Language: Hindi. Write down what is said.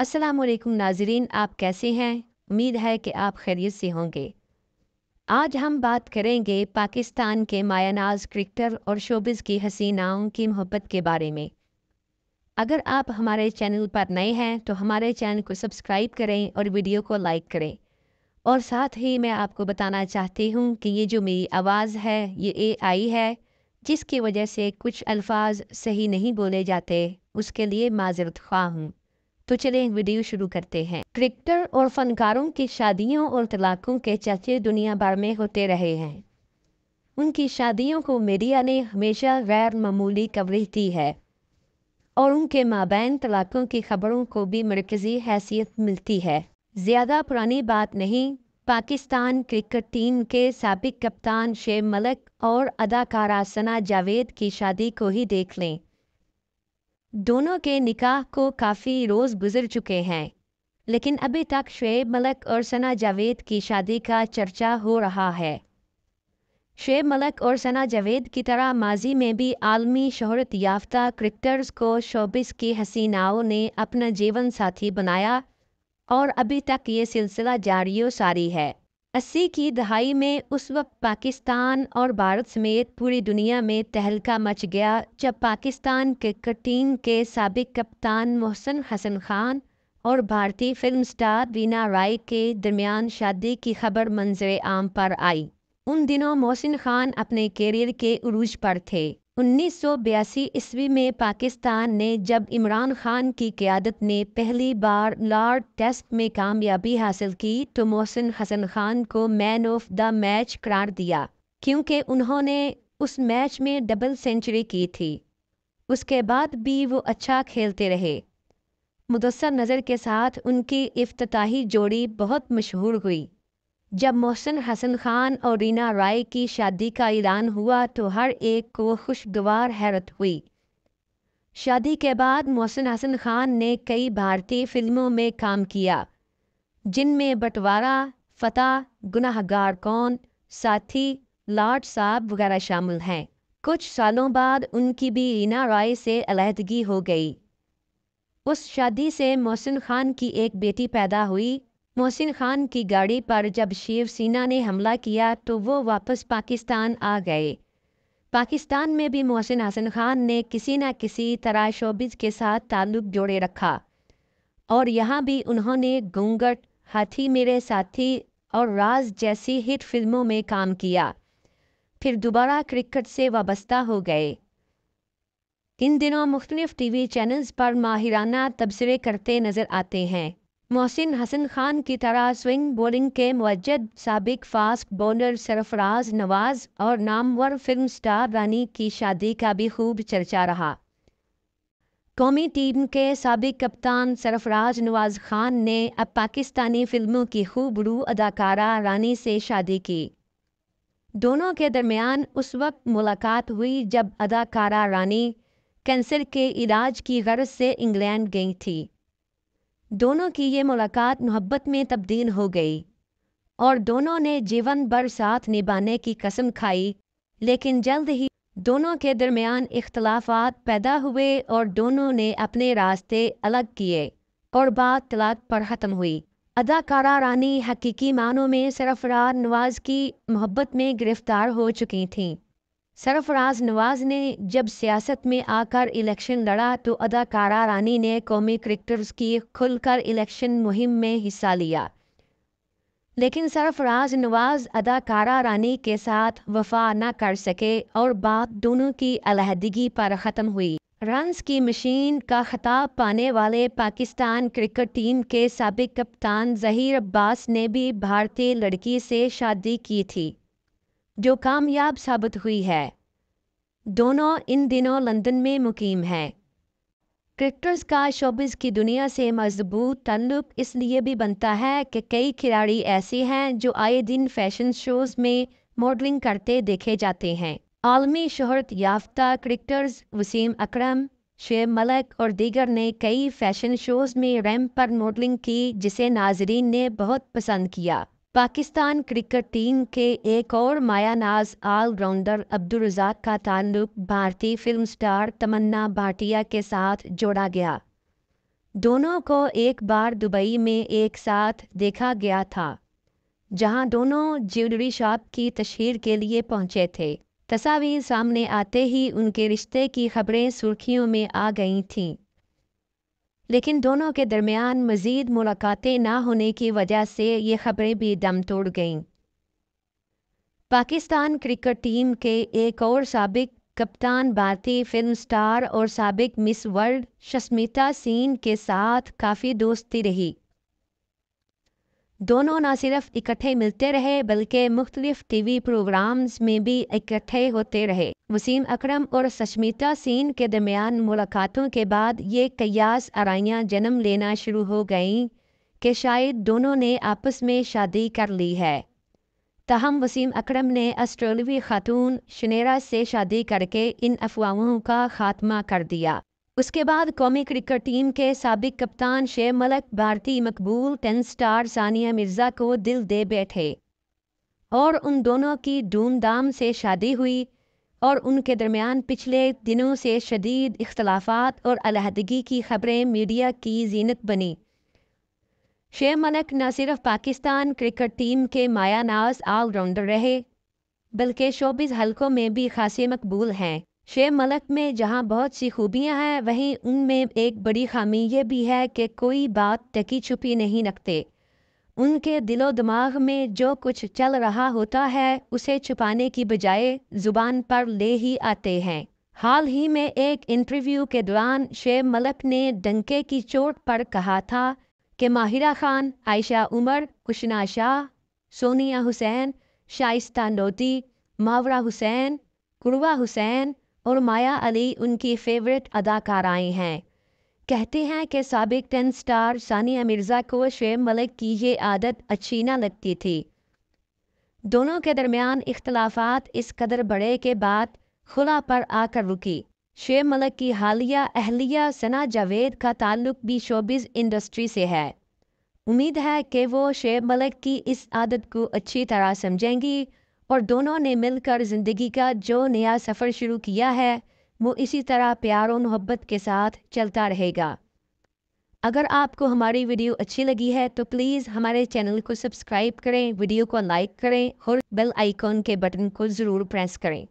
अस्सलाम वालेकुम नाजरीन आप कैसे हैं उम्मीद है कि आप खैरियत से होंगे आज हम बात करेंगे पाकिस्तान के मायानाज क्रिकेटर और शोबिज की हसीनाओं की मोहब्बत के बारे में अगर आप हमारे चैनल पर नए हैं तो हमारे चैनल को सब्सक्राइब करें और वीडियो को लाइक करें और साथ ही मैं आपको बताना चाहती हूँ कि ये जो मेरी आवाज़ है ये ए आई है जिसकी वजह से कुछ अल्फाज सही नहीं बोले जाते उसके लिए माजरत ख्वाह हूँ तो चले वीडियो शुरू करते हैं क्रिकेटर और फनकारों की शादियों और तलाकों के चर्चे दुनिया भर में होते रहे हैं उनकी शादियों को मीडिया ने हमेशा गैर मामूली कवरेज दी है और उनके माबैन तलाकों की खबरों को भी मरकज़ी हैसियत मिलती है ज़्यादा पुरानी बात नहीं पाकिस्तान क्रिकेट टीम के सबक कप्तान शेब मलक और अदाकारा सना जावेद की शादी को ही देख लें दोनों के निकाह को काफ़ी रोज़ गुजर चुके हैं लेकिन अभी तक शुएब मलक और सना जावेद की शादी का चर्चा हो रहा है शुएब मलक और सना जावेद की तरह माजी में भी आलमी शहरत याफ्ता क्रिकेटर्स को शोबिस की हसीनाओं ने अपना जीवन साथी बनाया और अभी तक ये सिलसिला जारी सारी है अस्सी की दहाई में उस वक्त पाकिस्तान और भारत समेत पूरी दुनिया में तहलका मच गया जब पाकिस्तान क्रिकेट टीम के सबक कप्तान मोहसन हसन खान और भारतीय फिल्म स्टार वीना राय के दरमियान शादी की खबर मंजर आम पर आई उन दिनों मोहसिन खान अपने कैरियर के उरूज पर थे उन्नीस सौ बयासी ईस्वी में पाकिस्तान ने जब इमरान खान की क़्यादत ने पहली बार लॉर्ड टेस्ट में कामयाबी हासिल की तो मोहसिन हसन खान को मैन ऑफ द मैच करार दिया क्योंकि उन्होंने उस मैच में डबल सेंचुरी की थी उसके बाद भी वो अच्छा खेलते रहे मुदसर नज़र के साथ उनकी अफ्ताही जोड़ी बहुत मशहूर हुई जब मोहसिन हसन खान और रीना राय की शादी का ऐलान हुआ तो हर एक को खुशगवार हैरत हुई शादी के बाद मोहसिन हसन खान ने कई भारतीय फिल्मों में काम किया जिनमें बंटवारा फतेह गुनाहगार कौन साथी लॉर्ड साहब वगैरह शामिल हैं कुछ सालों बाद उनकी भी रीना राय से अलहदगी हो गई उस शादी से मोहसिन खान की एक बेटी पैदा हुई मोहसिन खान की गाड़ी पर जब शिवसेना ने हमला किया तो वो वापस पाकिस्तान आ गए पाकिस्तान में भी मोहसिन हसन खान ने किसी न किसी तरह शोबिज के साथ ताल्लुक जोड़े रखा और यहाँ भी उन्होंने घूंघट हाथी मेरे साथी और राज जैसी हिट फिल्मों में काम किया फिर दोबारा क्रिकेट से वाबस्ता हो गए इन दिनों मुख्तलिफ टी वी चैनल्स पर माहिराना तबसरे करते नज़र आते हैं मोहसिन हसन खान की तरह स्विंग बोलिंग के मजद सबक फास्ट बॉलर सरफराज नवाज और नामवर फिल्म स्टार रानी की शादी का भी खूब चर्चा रहा कौमी टीम के सबक कप्तान सरफराज नवाज खान ने अब पाकिस्तानी फिल्मों की खूब रू अदाकारा रानी से शादी की दोनों के दरमियान उस वक्त मुलाकात हुई जब अदाकारा रानी कैंसर के इलाज की गर्ज से इंग्लैंड गई थी दोनों की ये मुलाकात मोहब्बत में तब्दील हो गई और दोनों ने जीवन भर साथ निभाने की कसम खाई लेकिन जल्द ही दोनों के दरमियान इख्तलाफात पैदा हुए और दोनों ने अपने रास्ते अलग किए और बात तलाक पर ख़त्म हुई अदाकारा रानी हकीकी मानों में सरफरार नवाज की मोहब्बत में गिरफ्तार हो चुकी थीं सरफराज नवाज ने जब सियासत में आकर इलेक्शन लड़ा तो अदाकारा रानी ने कौमी क्रिकेटर्स की खुलकर इलेक्शन मुहिम में हिस्सा लिया लेकिन सरफराज नवाज अदाकारा रानी के साथ वफा न कर सके और बात दोनों की अलहदगी पर ख़त्म हुई रन्स की मशीन का खिताब पाने वाले पाकिस्तान क्रिकेट टीम के सबक कप्तान जहीर अब्बास ने भी भारतीय लड़की से शादी की थी जो कामयाब साबित हुई है दोनों इन दिनों लंदन में मुकीम हैं क्रिकेटर्स का शोबिस की दुनिया से मजबूत तल्लुक इसलिए भी बनता है कि कई खिलाड़ी ऐसे हैं जो आए दिन फैशन शोज़ में मॉडलिंग करते देखे जाते हैं आलमी शहरत याफ्ता क्रिकेटर्स वसीम अकरम शेब मलक और दीगर ने कई फैशन शोज़ में रैम पर मॉडलिंग की जिसे नाजरीन ने बहुत पसंद किया पाकिस्तान क्रिकेट टीम के एक और मायानाज ऑलराउंडर रजाक का ताल्लुक भारतीय फिल्म स्टार तमन्ना भाटिया के साथ जोड़ा गया दोनों को एक बार दुबई में एक साथ देखा गया था जहां दोनों ज्वेलरी शॉप की तशहर के लिए पहुंचे थे तस्वीर सामने आते ही उनके रिश्ते की खबरें सुर्खियों में आ गई थीं लेकिन दोनों के दरमियान मज़ीद मुलाकातें ना होने की वजह से ये खबरें भी दम तोड़ गईं पाकिस्तान क्रिकेट टीम के एक और सबक कप्तान भारतीय फिल्म स्टार और सबक मिस वर्ल्ड शस्मिता सीन के साथ काफ़ी दोस्ती रही दोनों न सिर्फ इकट्ठे मिलते रहे बल्कि मुख्तलिफ टीवी प्रोग्राम्स में भी इकट्ठे होते रहे वसीम अकरम और सशमिता सीन के दरमियान मुलाकातों के बाद ये कयास आरियाँ जन्म लेना शुरू हो गईं कि शायद दोनों ने आपस में शादी कर ली है तहम वसीम अकरम ने ऑस्ट्रेलवी खातून शनेरा से शादी करके इन अफवाहों का खात्मा कर दिया उसके बाद कौमी क्रिकेट टीम के सबक कप्तान शेर मलक भारतीय मकबूल टेन स्टार सानिया मिर्ज़ा को दिल दे बैठे और उन दोनों की धूमधाम से शादी हुई और उनके दरमियान पिछले दिनों से शदीद इख्तलाफात और अलहदगी की खबरें मीडिया की जीनत बनी शेर मलक न सिर्फ पाकिस्तान क्रिकेट टीम के माया नाज ऑलराउंडर रहे बल्कि शोबिस हलकों में भी खासे मकबूल हैं शे मलक में जहाँ बहुत सी खूबियाँ हैं वहीं उनमें एक बड़ी खामी ये भी है कि कोई बात टकी छुपी नहीं रखते उनके दिलो दिमाग में जो कुछ चल रहा होता है उसे छुपाने की बजाय ज़ुबान पर ले ही आते हैं हाल ही में एक इंटरव्यू के दौरान शेब मलक ने डंके की चोट पर कहा था कि माहिरा खान आयशा उमर कुशना शाह सोनिया हुसैन शाइस्ता नोटी मावरा हुसैन कुरवा हुसैन और माया अली उनकी फेवरेट अदाकाराएं हैं कहते हैं कि सबक टेन स्टार सानिया मिर्ज़ा को शेब मलिक की ये आदत अच्छी ना लगती थी दोनों के दरमियान इख्तलाफात इस कदर बढ़े के बाद खुला पर आकर रुकी शेब मलिक की हालिया अहलिया सना जावेद का ताल्लुक भी शोबिज इंडस्ट्री से है उम्मीद है कि वो शेब मलिक की इस आदत को अच्छी तरह समझेंगी और दोनों ने मिलकर ज़िंदगी का जो नया सफ़र शुरू किया है वो इसी तरह प्यार और मोहब्बत के साथ चलता रहेगा अगर आपको हमारी वीडियो अच्छी लगी है तो प्लीज़ हमारे चैनल को सब्सक्राइब करें वीडियो को लाइक करें और बेल आइकॉन के बटन को ज़रूर प्रेस करें